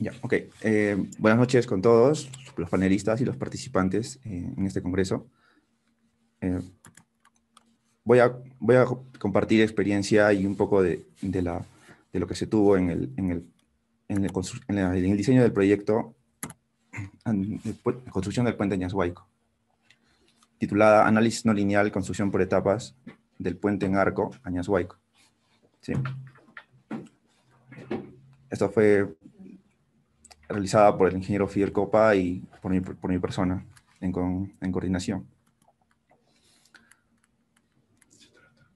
Ya, eh, buenas noches con todos, los panelistas y los participantes eh, en este congreso. Eh, voy, a, voy a compartir experiencia y un poco de, la, de lo que se tuvo en el, en el, diseño del proyecto Construcción del Puente Ñashuayco, titulada Análisis no lineal, construcción por etapas del puente en arco a Sí. Esto fue realizada por el ingeniero Fiercopa Copa y por mi, persona en, coordinación.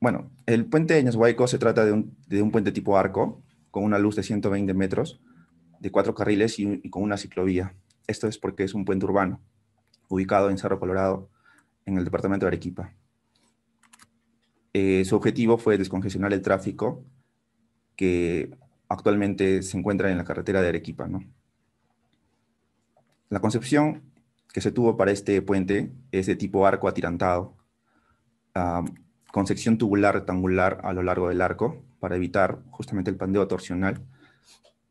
Bueno, el puente de Ñashuayco se trata de un, puente tipo arco, con una luz de 120 metros, de cuatro carriles y, con una ciclovía. Esto es porque es un puente urbano, ubicado en Cerro Colorado, en el departamento de Arequipa. Eh, su objetivo fue descongestionar el tráfico que actualmente se encuentra en la carretera de Arequipa, ¿no? La concepción que se tuvo para este puente es de tipo arco atirantado, ah, con sección tubular rectangular a lo largo del arco para evitar justamente el pandeo torsional,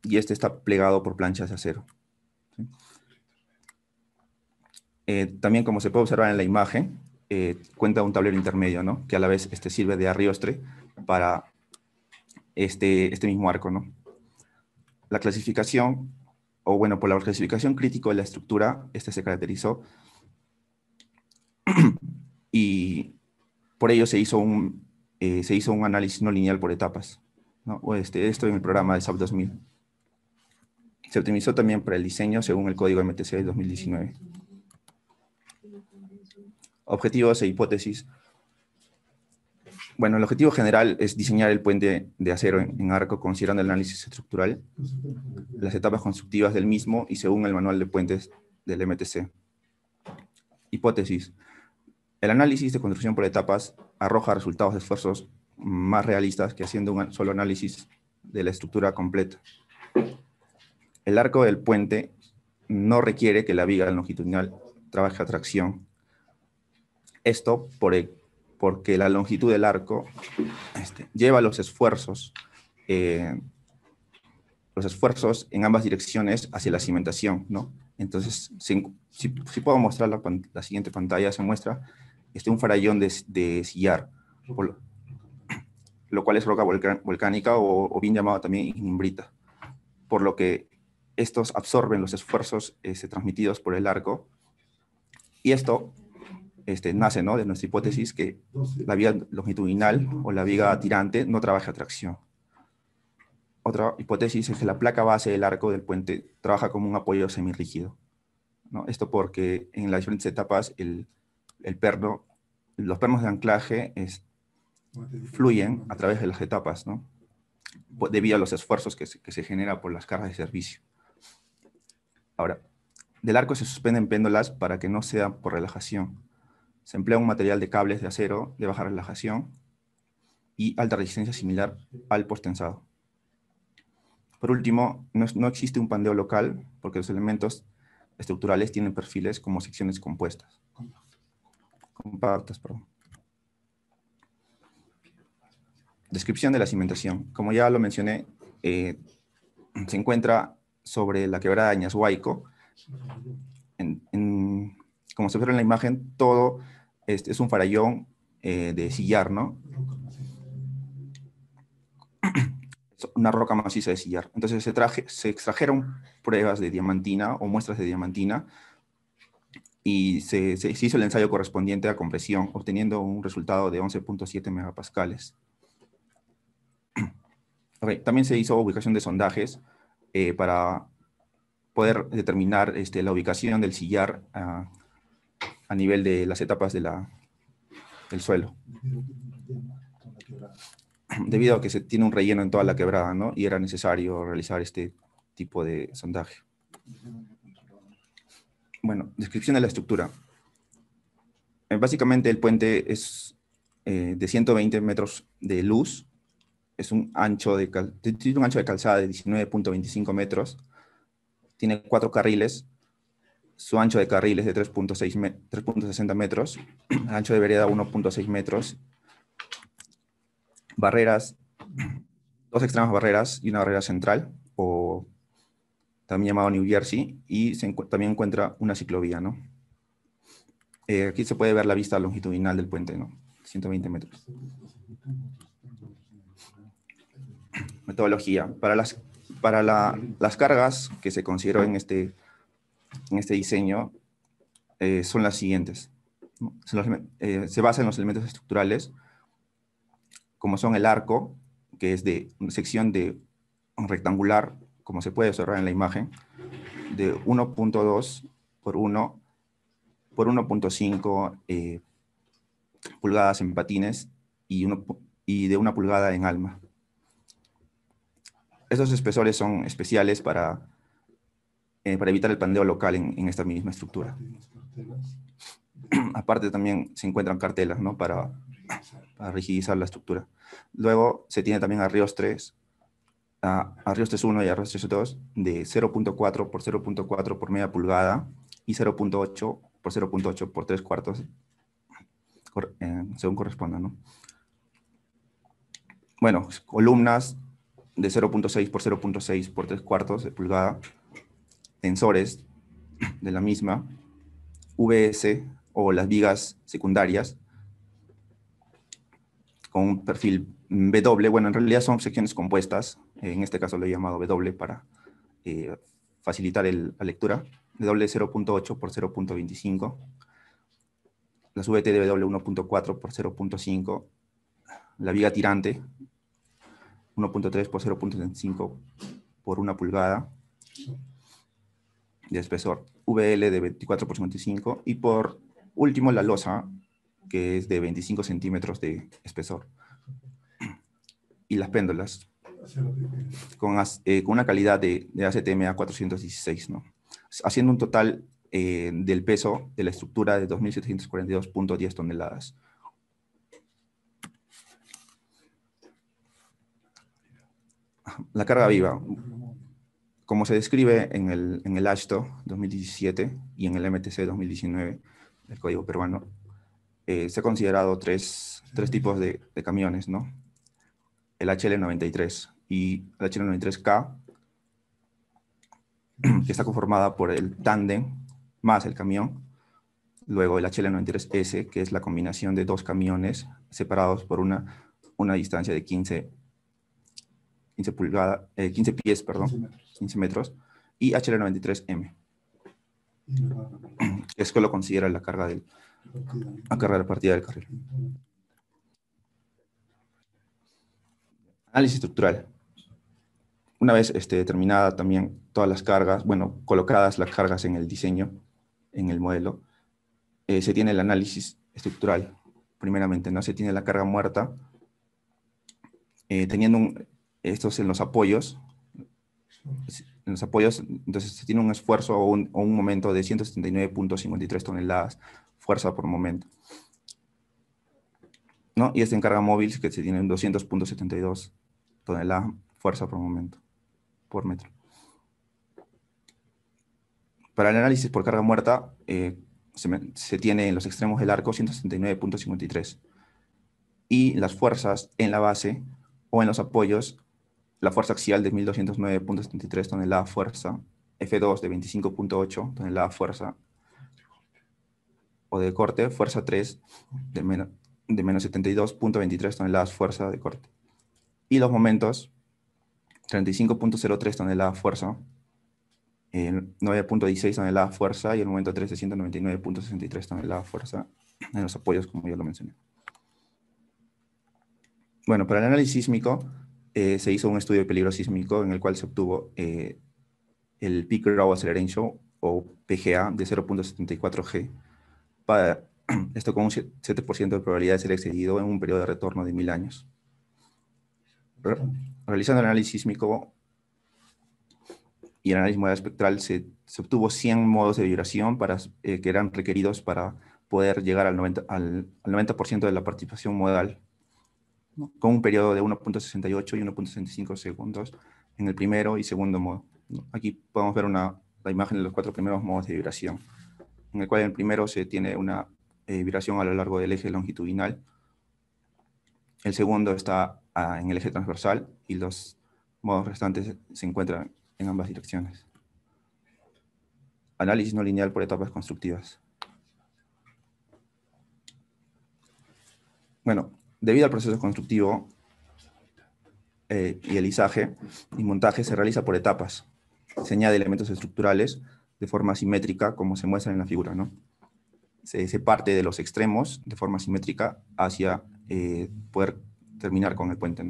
y este está plegado por planchas de acero. Eh, también, como se puede observar en la imagen, eh, cuenta un tablero intermedio, que a la vez este sirve de arriostre para este, este mismo arco. ¿no? La clasificación o bueno, por la clasificación crítica de la estructura, este se caracterizó y por ello se hizo un, eh, se hizo un análisis no lineal por etapas. O este, esto en el programa de SAP 2000. Se optimizó también para el diseño según el código MTC del 2019. Objetivos e hipótesis bueno, el objetivo general es diseñar el puente de acero en, arco considerando el análisis estructural, las etapas constructivas del mismo y según el manual de puentes del MTC. Hipótesis. El análisis de construcción por etapas arroja resultados de esfuerzos más realistas que haciendo un solo análisis de la estructura completa. El arco del puente no requiere que la viga longitudinal trabaje a tracción. Esto por el porque la longitud del arco este, lleva los esfuerzos, eh, los esfuerzos en ambas direcciones hacia la cimentación, ¿no? Entonces, si, puedo mostrar la, siguiente pantalla, se muestra este, un farallón de, sillar, lo, cual es roca volcánica o, bien llamada también ignimbrita, por lo que estos absorben los esfuerzos este, transmitidos por el arco, y esto este, nace de nuestra hipótesis que la viga longitudinal o la viga tirante no trabaja tracción. Otra hipótesis es que la placa base del arco del puente trabaja como un apoyo semirrígido. Esto porque en las diferentes etapas el, el perno, los pernos de anclaje fluyen a través de las etapas, pues, debido a los esfuerzos que se, generan genera por las cargas de servicio. Ahora, del arco se suspenden péndolas para que no sea por relajación. Se emplea un material de cables de acero de baja relajación y alta resistencia similar al postensado. Por último, no, existe un pandeo local porque los elementos estructurales tienen perfiles como secciones compuestas. Compactas, perdón. Descripción de la cimentación. Como ya lo mencioné, eh, se encuentra sobre la quebrada de Huayco. en, como se observa en la imagen, todo este, es un farallón eh, de sillar, ¿no? una roca maciza de sillar. Entonces se, extrajeron pruebas de diamantina o muestras de diamantina y se, hizo el ensayo correspondiente a compresión, obteniendo un resultado de 11.7 megapascales. También se hizo ubicación de sondajes eh, para poder determinar este, la ubicación del sillar ah, a nivel de las etapas de la, del suelo. Debido a que se tiene un relleno en toda la quebrada, ¿no? Y era necesario realizar este tipo de sondaje. Bueno, descripción de la estructura. Eh, básicamente el puente es eh, de 120 metros de luz, es un ancho de, un ancho de calzada de 19.25 metros, tiene cuatro carriles su ancho de carril es de 3.60 metros, ancho de vereda 1.6 metros, barreras, dos extremas barreras y una barrera central, o también llamado New Jersey, y también encuentra una ciclovía, ¿no? Eh, aquí se puede ver la vista longitudinal del puente, ¿no? 120 metros. Metodología. Para las, para las cargas que se consideró en este en este diseño eh, son las siguientes. Eh, se, basa en los elementos estructurales, como son el arco, que es de una sección de rectangular, como se puede observar en la imagen, de 1.2 por 1 por 1.5 eh, pulgadas en patines y, uno, y de una pulgada en alma. Estos espesores son especiales para eh, para evitar el pandeo local en, esta misma estructura. Aparte también se encuentran cartelas ¿no? para, rigidizar la estructura. Luego se tiene también a ríos 3, a, y arriostres ríos de 0.4 por 0.4 por media pulgada y 0.8 por 0.8 por tres cuartos, eh, según corresponda. Bueno, columnas de 0.6 por 0.6 por tres cuartos de pulgada tensores de la misma, VS o las vigas secundarias, con un perfil W, bueno, en realidad son secciones compuestas, en este caso lo he llamado W para eh, facilitar la lectura, W 0.8 por 0.25, las VT de W 1.4 por 0.5, la viga tirante 1.3 por 0.5 por una pulgada, de espesor, VL de 24 por 55 y por último la losa, que es de 25 centímetros de espesor. Y las péndolas eh, con, una calidad de, de, ACTMA 416, ¿no? haciendo un total eh, del peso de la estructura de 2.742.10 toneladas. La carga viva. Como se describe en el, en 2017 y en el MTC 2019, el código peruano, eh, se ha considerado tres, tipos de, camiones, ¿no? El HL93 y el HL93K, que está conformada por el tándem más el camión, luego el HL93S, que es la combinación de dos camiones separados por una, una distancia de 15, 15, 15 pies, perdón, 15 metros, y HL93M. Mm. Es que lo considera la carga, del, a carga de la partida del carril. Análisis estructural. Una vez este, determinada también todas las cargas, bueno, colocadas las cargas en el diseño, en el modelo, eh, se tiene el análisis estructural, primeramente, ¿no? Se tiene la carga muerta, eh, teniendo estos en los apoyos, en los apoyos, entonces se tiene un esfuerzo o un, momento de 179.53 toneladas fuerza por momento. ¿No? Y esta encarga móvil que se tiene 200.72 toneladas fuerza por momento, por metro. Para el análisis por carga muerta, eh, se, tiene en los extremos del arco 179.53. y las fuerzas en la base o en los apoyos la fuerza axial de 1209.73 toneladas fuerza, F2 de 25.8 toneladas fuerza, o de corte, fuerza 3 de, menos, de 72.23 toneladas fuerza de corte. Y los momentos, 35.03 toneladas fuerza, 9.16 toneladas fuerza y el momento 3 de 199.63 toneladas fuerza en los apoyos, como ya lo mencioné. Bueno, para el análisis sísmico eh, se hizo un estudio de peligro sísmico en el cual se obtuvo eh, el Peak Row Acceleration o PGA de 0.74 G. Para, esto con un 7% de probabilidad de ser excedido en un periodo de retorno de mil años. realizando el análisis sísmico y el análisis modal espectral, se, obtuvo 100 modos de vibración para, eh, que eran requeridos para poder llegar al 90 de la participación modal con un periodo de 1.68 y 1.65 segundos en el primero y segundo modo. Aquí podemos ver una, la imagen de los cuatro primeros modos de vibración, en el cual en el primero se tiene una eh, vibración a lo largo del eje longitudinal, el segundo está ah, en el eje transversal y los modos restantes se encuentran en ambas direcciones. Análisis no lineal por etapas constructivas. Bueno, Debido al proceso constructivo eh, y el izaje y montaje, se realiza por etapas. Se añade elementos estructurales de forma simétrica, como se muestra en la figura. Se, parte de los extremos de forma simétrica hacia eh, poder terminar con el puente.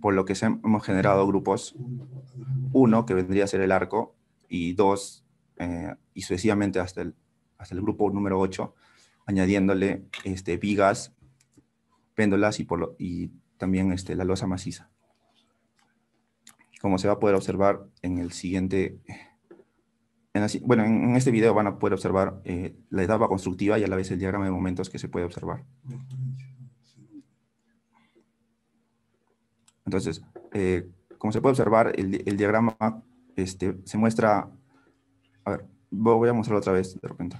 Por lo que hemos generado grupos, uno que vendría a ser el arco y dos eh, y sucesivamente hasta el, hasta el grupo número 8, añadiéndole este, vigas, péndolas y, y también este, la losa maciza. Como se va a poder observar en el siguiente, bueno, en este video van a poder observar eh, la etapa constructiva y a la vez el diagrama de momentos que se puede observar. Entonces, eh, como se puede observar, el, diagrama este, se muestra, a ver, voy a mostrarlo otra vez de repente.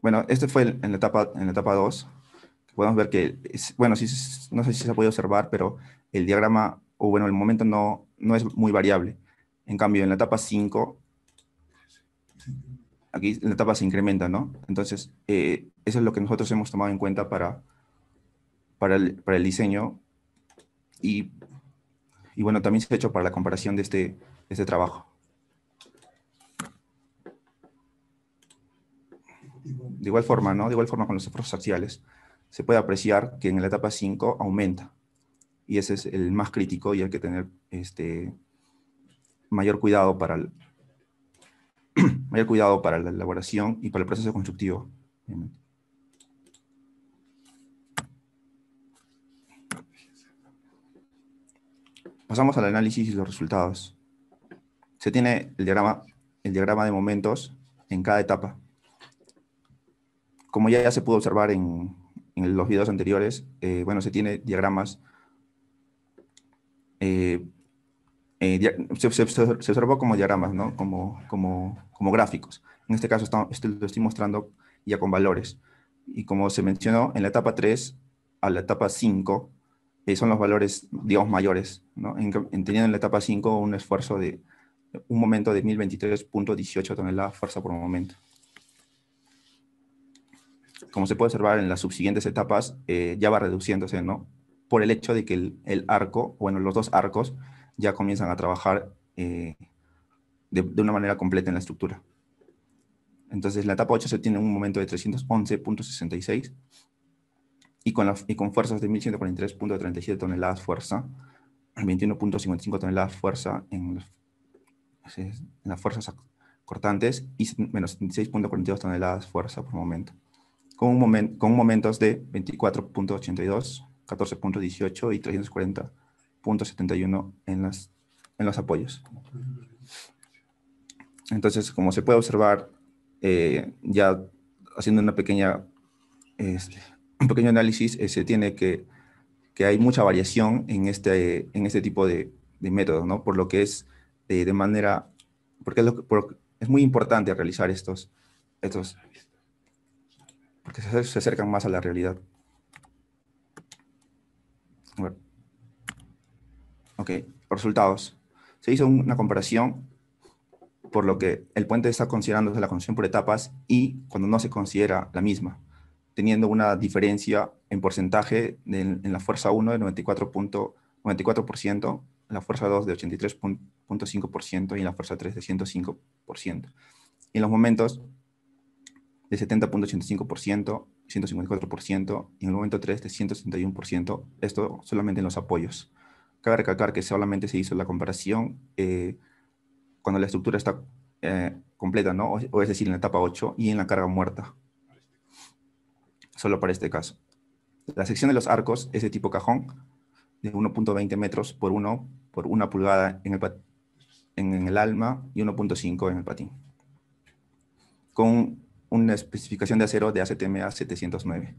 Bueno, este fue en la etapa en la etapa 2. Podemos ver que, bueno, no sé si se ha podido observar, pero el diagrama, o bueno, el momento no, no es muy variable. En cambio, en la etapa 5, aquí la etapa se incrementa, ¿no? Entonces, eh, eso es lo que nosotros hemos tomado en cuenta para, para, el, para el diseño y, y, bueno, también se ha hecho para la comparación de este, de este trabajo. de igual forma, ¿no? De igual forma con los esfuerzos axiales, se puede apreciar que en la etapa 5 aumenta. Y ese es el más crítico y hay que tener este, mayor cuidado para mayor cuidado para la elaboración y para el proceso constructivo. Pasamos al análisis y los resultados. Se tiene el diagrama, el diagrama de momentos en cada etapa como ya, se pudo observar en, los videos anteriores, eh, bueno, se tiene diagramas. Eh, eh, se, observó como diagramas, ¿no? Como, como, como gráficos. En este caso este lo estoy mostrando ya con valores. Y como se mencionó, en la etapa 3 a la etapa 5 son los valores, digamos, mayores. ¿no? teniendo en la etapa 5 un esfuerzo de un momento de 1023.18 toneladas fuerza por momento como se puede observar en las subsiguientes etapas, eh, ya va reduciéndose, ¿no? Por el hecho de que el, el arco, bueno, los dos arcos ya comienzan a trabajar eh, de, de, una manera completa en la estructura. Entonces, la etapa 8 se obtiene un momento de 311.66 y, con y con fuerzas de 1.143.37 toneladas fuerza, 21.55 toneladas fuerza en, en las fuerzas cortantes y menos 6.42 toneladas fuerza por momento con, un momento con momentos de 24.82, 14.18 y 340.71 en, las, en los apoyos. Entonces, como se puede observar, eh, ya haciendo una pequeña, este, un pequeño análisis, eh, se tiene que, que, hay mucha variación en este, en este tipo de, de métodos, ¿no? Por lo que es eh, de manera, porque es, lo que, es muy importante realizar estos, estos, se, acercan más a la realidad. Ok, resultados. Se hizo una comparación por lo que el puente está considerando la conexión por etapas y cuando no se considera la misma, teniendo una diferencia en porcentaje en la fuerza 1 de 94.94%, 94%, la fuerza 2 de 83.5% y la fuerza 3 de 105%. Y en los momentos de 70.85%, 154% y en el momento 3 de 161%, esto solamente en los apoyos. Cabe recalcar que solamente se hizo la comparación eh, cuando la estructura está eh, completa, ¿no? O, es decir, en la etapa 8 y en la carga muerta. Solo para este caso. La sección de los arcos es de tipo cajón, de 1.20 metros por 1 por 1 pulgada en el, en el alma y 1.5 en el patín. Con una especificación de acero de ACTMA 709.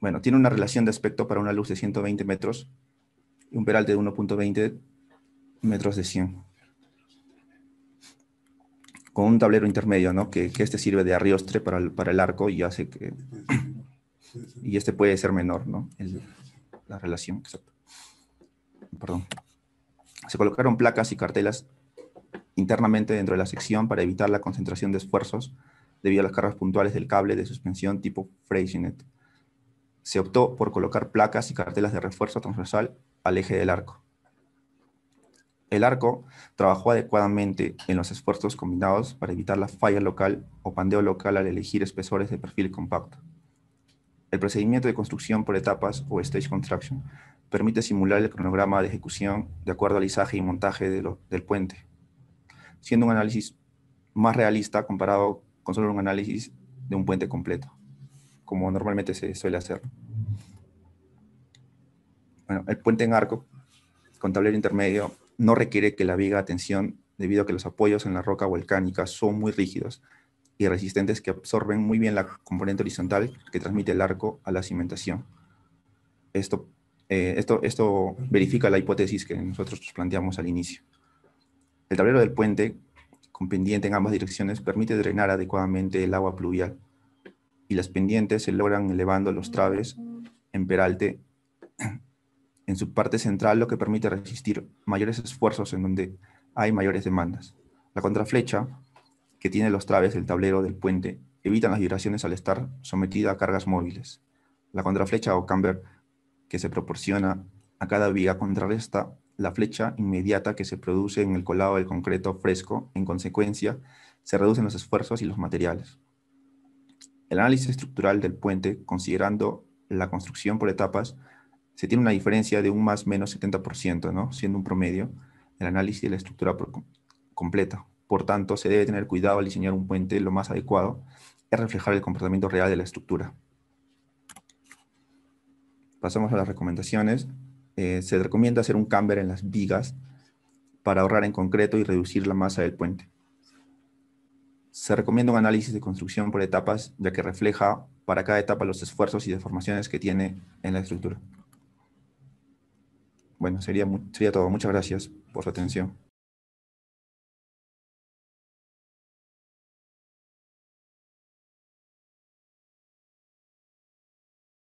Bueno, tiene una relación de aspecto para una luz de 120 metros y un peral de 1.20 metros de 100. Con un tablero intermedio, ¿no? Que, este sirve de arriostre para el, arco y hace que... Y este puede ser menor, ¿no? la relación, exacto. Perdón. Se colocaron placas y cartelas internamente dentro de la sección para evitar la concentración de esfuerzos debido a las cargas puntuales del cable de suspensión tipo Freycinet. Se optó por colocar placas y cartelas de refuerzo transversal al eje del arco. El arco trabajó adecuadamente en los esfuerzos combinados para evitar la falla local o pandeo local al elegir espesores de perfil compacto. El procedimiento de construcción por etapas o stage construction permite simular el cronograma de ejecución de acuerdo al izaje y montaje del puente siendo un análisis más realista comparado con solo un análisis de un puente completo, como normalmente se suele hacer. Bueno, el puente en arco con tablero intermedio no requiere que la viga a tensión debido a que los apoyos en la roca volcánica son muy rígidos y resistentes que absorben muy bien la componente horizontal que transmite el arco a la cimentación. Esto, eh, esto, esto verifica la hipótesis que nosotros planteamos al inicio. El tablero del puente, con pendiente en ambas direcciones, permite drenar adecuadamente el agua pluvial y las pendientes se logran elevando los traves en peralte en su parte central, lo que permite resistir mayores esfuerzos en donde hay mayores demandas. La contraflecha que tiene los traves del tablero del puente evita las vibraciones al estar sometida a cargas móviles. La contraflecha o camber que se proporciona a cada viga contrarresta la flecha inmediata que se produce en el colado del concreto fresco, en consecuencia, se reducen los esfuerzos y los materiales. El análisis estructural del puente, considerando la construcción por etapas, se tiene una diferencia de un más menos 70%, ¿no? siendo un promedio, el análisis de la estructura completa. Por tanto, se debe tener cuidado al diseñar un puente lo más adecuado es reflejar el comportamiento real de la estructura. Pasamos a las recomendaciones. Eh, se recomienda hacer un camber en las vigas para ahorrar en concreto y reducir la masa del puente. Se recomienda un análisis de construcción por etapas, ya que refleja para cada etapa los esfuerzos y deformaciones que tiene en la estructura. Bueno, sería, sería todo. Muchas gracias por su atención.